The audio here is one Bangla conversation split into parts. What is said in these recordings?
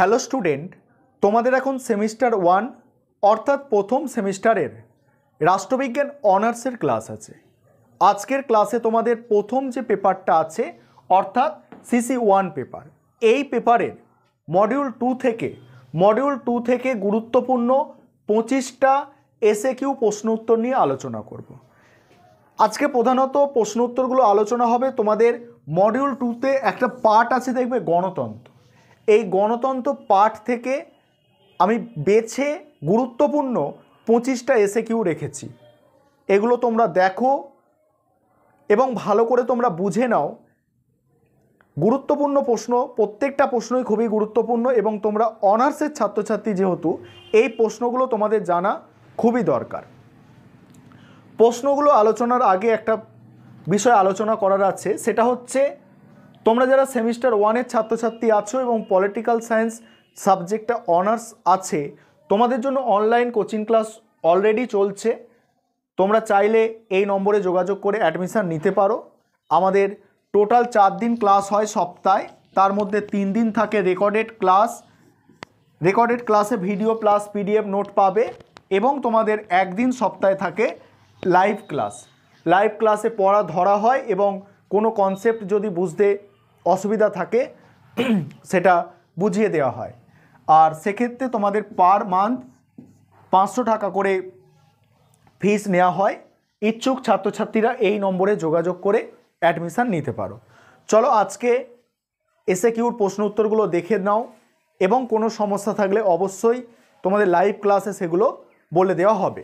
হ্যালো স্টুডেন্ট তোমাদের এখন সেমিস্টার ওয়ান অর্থাৎ প্রথম সেমিস্টারের রাষ্ট্রবিজ্ঞান অনার্সের ক্লাস আছে আজকের ক্লাসে তোমাদের প্রথম যে পেপারটা আছে অর্থাৎ সিসি ওয়ান পেপার এই পেপারের মডিউল টু থেকে মডিউল টু থেকে গুরুত্বপূর্ণ পঁচিশটা এসে কিউ প্রশ্ন উত্তর নিয়ে আলোচনা করব। আজকে প্রধানত প্রশ্ন উত্তরগুলো আলোচনা হবে তোমাদের মডিউল টুতে একটা পার্ট আছে দেখবে গণতন্ত্র এই গণতন্ত্র পাঠ থেকে আমি বেছে গুরুত্বপূর্ণ পঁচিশটা এসে কিউ রেখেছি এগুলো তোমরা দেখো এবং ভালো করে তোমরা বুঝে নাও গুরুত্বপূর্ণ প্রশ্ন প্রত্যেকটা প্রশ্নই খুবই গুরুত্বপূর্ণ এবং তোমরা অনার্সের ছাত্রছাত্রী যেহেতু এই প্রশ্নগুলো তোমাদের জানা খুবই দরকার প্রশ্নগুলো আলোচনার আগে একটা বিষয় আলোচনা করার আছে সেটা হচ্ছে তোমরা যারা সেমিস্টার ওয়ানের ছাত্রছাত্রী আছো এবং পলিটিক্যাল সায়েন্স সাবজেক্টটা অনার্স আছে তোমাদের জন্য অনলাইন কোচিং ক্লাস অলরেডি চলছে তোমরা চাইলে এই নম্বরে যোগাযোগ করে অ্যাডমিশান নিতে পারো আমাদের টোটাল চার দিন ক্লাস হয় সপ্তাহে তার মধ্যে তিন দিন থাকে রেকর্ডেড ক্লাস রেকর্ডেড ক্লাসে ভিডিও প্লাস পিডিএফ নোট পাবে এবং তোমাদের একদিন সপ্তাহে থাকে লাইভ ক্লাস লাইভ ক্লাসে পড়া ধরা হয় এবং কোনো কনসেপ্ট যদি বুঝতে অসুবিধা থাকে সেটা বুঝিয়ে দেওয়া হয় আর সেক্ষেত্রে তোমাদের পার মান্থ পাঁচশো টাকা করে ফিস নেওয়া হয় ইচ্ছুক ছাত্রছাত্রীরা এই নম্বরে যোগাযোগ করে অ্যাডমিশান নিতে পারো চলো আজকে এসে কিউর প্রশ্ন উত্তরগুলো দেখে নাও এবং কোনো সমস্যা থাকলে অবশ্যই তোমাদের লাইভ ক্লাসে সেগুলো বলে দেওয়া হবে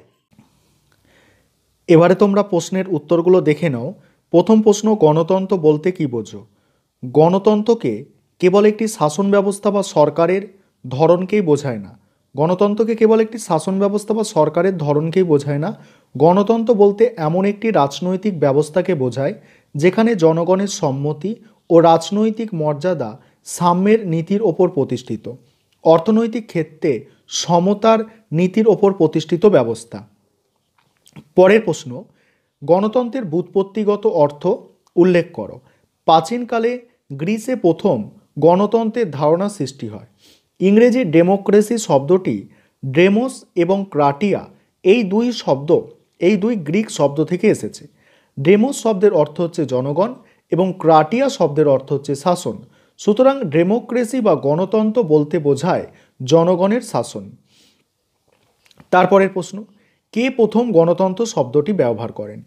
এবারে তোমরা প্রশ্নের উত্তরগুলো দেখে নাও প্রথম প্রশ্ন গণতন্ত্র বলতে কী বোঝো গণতন্ত্রকে কেবল একটি শাসন ব্যবস্থা বা সরকারের ধরনকেই বোঝায় না গণতন্ত্রকে কেবল একটি শাসন ব্যবস্থা বা সরকারের ধরনকেই বোঝায় না গণতন্ত্র বলতে এমন একটি রাজনৈতিক ব্যবস্থাকে বোঝায় যেখানে জনগণের সম্মতি ও রাজনৈতিক মর্যাদা সাম্যের নীতির ওপর প্রতিষ্ঠিত অর্থনৈতিক ক্ষেত্রে সমতার নীতির ওপর প্রতিষ্ঠিত ব্যবস্থা পরের প্রশ্ন গণতন্ত্রের বুৎপত্তিগত অর্থ উল্লেখ করো প্রাচীনকালে গ্রিসে প্রথম গণতন্ত্রের ধারণা সৃষ্টি হয় ইংরেজি ডেমোক্রেসি শব্দটি ড্রেমোস এবং ক্রাটিয়া এই দুই শব্দ এই দুই গ্রিক শব্দ থেকে এসেছে ডেমোস শব্দের অর্থ হচ্ছে জনগণ এবং ক্রাটিয়া শব্দের অর্থ হচ্ছে শাসন সুতরাং ডেমোক্রেসি বা গণতন্ত্র বলতে বোঝায় জনগণের শাসন তারপরের প্রশ্ন কে প্রথম গণতন্ত্র শব্দটি ব্যবহার করেন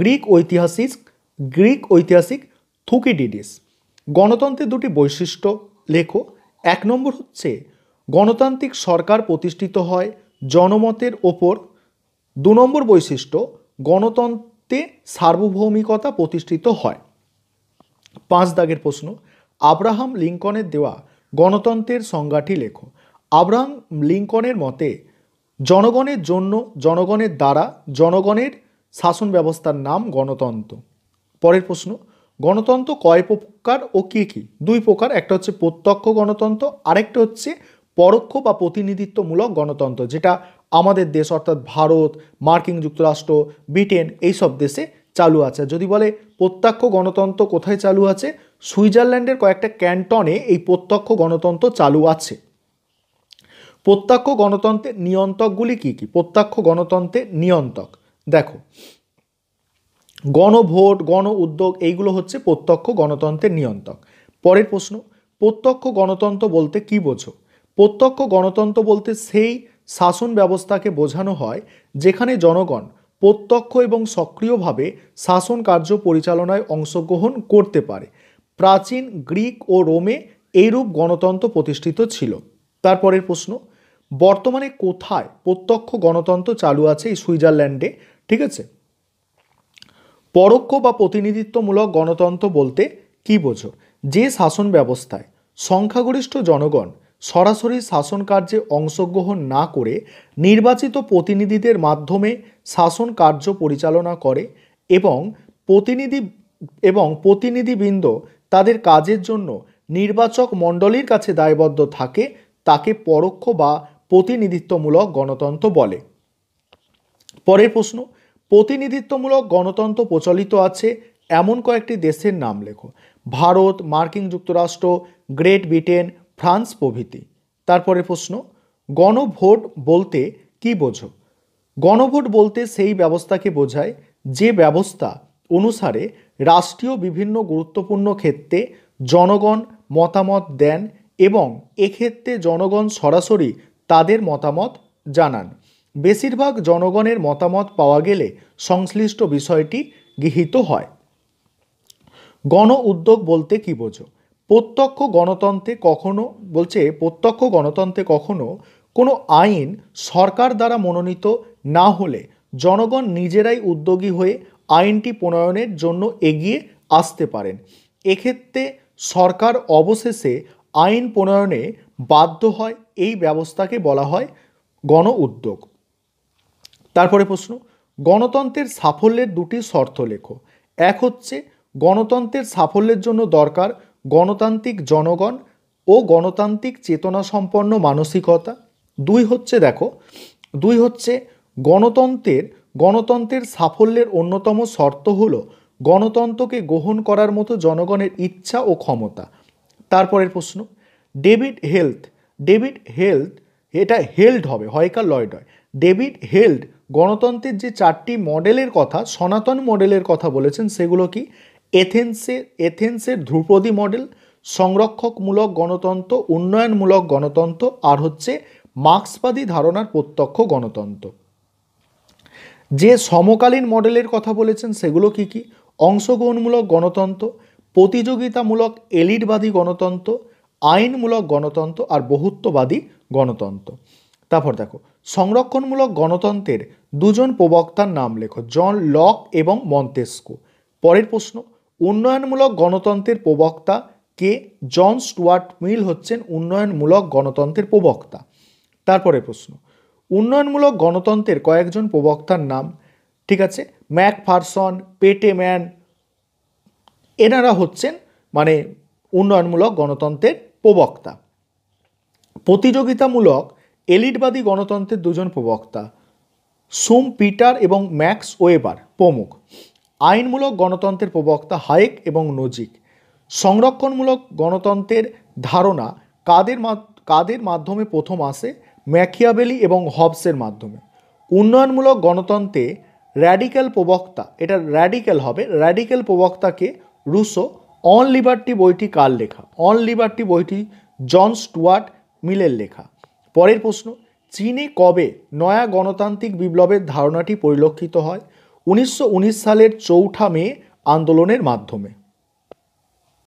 গ্রিক ঐতিহাসিক গ্রিক ঐতিহাসিক থুকিডিডিস গণতন্ত্রের দুটি বৈশিষ্ট্য লেখো এক নম্বর হচ্ছে গণতান্ত্রিক সরকার প্রতিষ্ঠিত হয় জনমতের ওপর দু নম্বর বৈশিষ্ট্য গণতন্ত্রে সার্বভৌমিকতা প্রতিষ্ঠিত হয় পাঁচ দাগের প্রশ্ন আব্রাহাম লিঙ্কনের দেওয়া গণতন্ত্রের সংজ্ঞাটি লেখো আব্রাহাম লিঙ্কনের মতে জনগণের জন্য জনগণের দ্বারা জনগণের শাসন ব্যবস্থার নাম গণতন্ত্র পরের প্রশ্ন গণতন্ত্র কয় প্রকার ও কী কী দুই প্রকার একটা হচ্ছে প্রত্যক্ষ গণতন্ত্র আরেকটা হচ্ছে পরোক্ষ বা প্রতিনিধিত্বমূলক গণতন্ত্র যেটা আমাদের দেশ অর্থাৎ ভারত মার্কিন যুক্তরাষ্ট্র ব্রিটেন এইসব দেশে চালু আছে যদি বলে প্রত্যক্ষ গণতন্ত্র কোথায় চালু আছে সুইজারল্যান্ডের কয়েকটা ক্যান্টনে এই প্রত্যক্ষ গণতন্ত্র চালু আছে প্রত্যক্ষ গণতন্ত্রের নিয়ন্তকগুলি কি কি প্রত্যক্ষ গণতন্ত্রের নিয়ন্তক দেখো গণভোট গণ উদ্যোগ এইগুলো হচ্ছে প্রত্যক্ষ গণতন্ত্রের নিয়ন্ত্রক পরের প্রশ্ন প্রত্যক্ষ গণতন্ত্র বলতে কি বোঝো প্রত্যক্ষ গণতন্ত্র বলতে সেই শাসন ব্যবস্থাকে বোঝানো হয় যেখানে জনগণ প্রত্যক্ষ এবং সক্রিয়ভাবে শাসন কার্য পরিচালনায় অংশগ্রহণ করতে পারে প্রাচীন গ্রিক ও রোমে এইরূপ গণতন্ত্র প্রতিষ্ঠিত ছিল তারপরের প্রশ্ন বর্তমানে কোথায় প্রত্যক্ষ গণতন্ত্র চালু আছে এই সুইজারল্যান্ডে ঠিক আছে পরোক্ষ বা প্রতিনিধিত্বমূলক গণতন্ত্র বলতে কি বোঝো যে শাসন ব্যবস্থায় সংখ্যাগরিষ্ঠ জনগণ সরাসরি শাসন কার্যে অংশগ্রহণ না করে নির্বাচিত প্রতিনিধিদের মাধ্যমে শাসন কার্য পরিচালনা করে এবং প্রতিনিধি এবং প্রতিনিধিবৃন্দ তাদের কাজের জন্য নির্বাচক মণ্ডলীর কাছে দায়বদ্ধ থাকে তাকে পরোক্ষ বা প্রতিনিধিত্বমূলক গণতন্ত্র বলে পরের প্রশ্ন প্রতিনিধিত্বমূলক গণতন্ত্র প্রচলিত আছে এমন কয়েকটি দেশের নাম লেখো ভারত মার্কিন যুক্তরাষ্ট্র গ্রেট ব্রিটেন ফ্রান্স প্রভৃতি তারপরে প্রশ্ন গণভোট বলতে কি বোঝো গণভোট বলতে সেই ব্যবস্থাকে বোঝায় যে ব্যবস্থা অনুসারে রাষ্ট্রীয় বিভিন্ন গুরুত্বপূর্ণ ক্ষেত্রে জনগণ মতামত দেন এবং এক্ষেত্রে জনগণ সরাসরি তাদের মতামত জানান বেশিরভাগ জনগণের মতামত পাওয়া গেলে সংশ্লিষ্ট বিষয়টি গৃহীত হয় গণ উদ্যোগ বলতে কি বোঝো প্রত্যক্ষ গণতন্ত্রে কখনো বলছে প্রত্যক্ষ গণতন্ত্রে কখনো কোনো আইন সরকার দ্বারা মনোনীত না হলে জনগণ নিজেরাই উদ্যোগী হয়ে আইনটি প্রণয়নের জন্য এগিয়ে আসতে পারেন এক্ষেত্রে সরকার অবশেষে আইন প্রণয়নে বাধ্য হয় এই ব্যবস্থাকে বলা হয় গণ উদ্যোগ তারপরে প্রশ্ন গণতন্ত্রের সাফল্যের দুটি শর্ত লেখো এক হচ্ছে গণতন্ত্রের সাফল্যের জন্য দরকার গণতান্ত্রিক জনগণ ও গণতান্ত্রিক চেতনা সম্পন্ন মানসিকতা দুই হচ্ছে দেখো দুই হচ্ছে গণতন্ত্রের গণতন্ত্রের সাফল্যের অন্যতম শর্ত হল গণতন্ত্রকে গ্রহণ করার মতো জনগণের ইচ্ছা ও ক্ষমতা তারপরের প্রশ্ন ডেভিড হেলথ ডেভিড হেলথ এটা হেল্ড হবে হয়কার লয়েড হয় ডেভিড হেল্ড গণতন্ত্রের যে চারটি মডেলের কথা সনাতন মডেলের কথা বলেছেন সেগুলো কি এথেন্সের এথেন্সের ধ্রুপদী মডেল সংরক্ষকমূলক গণতন্ত্র উন্নয়নমূলক গণতন্ত্র আর হচ্ছে মার্ক্সবাদী ধারণার প্রত্যক্ষ গণতন্ত্র যে সমকালীন মডেলের কথা বলেছেন সেগুলো কি কি অংশগ্রহণমূলক গণতন্ত্র প্রতিযোগিতামূলক এলিটবাদী গণতন্ত্র আইনমূলক গণতন্ত্র আর বহুত্ববাদী গণতন্ত্র তারপর দেখো সংরক্ষণমূলক গণতন্ত্রের দুজন প্রবক্তার নাম লেখো জন লক এবং মন্তেস্কো পরের প্রশ্ন উন্নয়নমূলক গণতন্ত্রের প্রবক্তা কে জন স্টুয়ার্ট মিল হচ্ছেন উন্নয়নমূলক গণতন্ত্রের প্রবক্তা তারপরে প্রশ্ন উন্নয়নমূলক গণতন্ত্রের কয়েকজন প্রবক্তার নাম ঠিক আছে ম্যাক ফারসন পেটেম্যান এনারা হচ্ছেন মানে উন্নয়নমূলক গণতন্ত্রের প্রবক্তা প্রতিযোগিতামূলক এলিটবাদী গণতন্ত্রের দুজন প্রবক্তা সোম পিটার এবং ম্যাক্স ওয়েবার প্রমুখ আইনমূলক গণতন্ত্রের প্রবক্তা হায়েক এবং নজিক সংরক্ষণমূলক গণতন্ত্রের ধারণা কাদের কাদের মাধ্যমে প্রথম আসে ম্যাকিয়াবেলি এবং হবসের মাধ্যমে উন্নয়নমূলক গণতন্ত্রে র্যাডিক্যাল প্রবক্তা এটা র্যাডিক্যাল হবে র্যাডিক্যাল প্রবক্তাকে রুশো অন লিবার্টি বইটি কার লেখা অন লিবার্টি বইটি জন স্টুয়ার্ট মিলের লেখা পরের প্রশ্ন চীনে কবে নয়া গণতান্ত্রিক বিপ্লবের ধারণাটি পরিলক্ষিত হয় উনিশশো সালের চৌঠা মে আন্দোলনের মাধ্যমে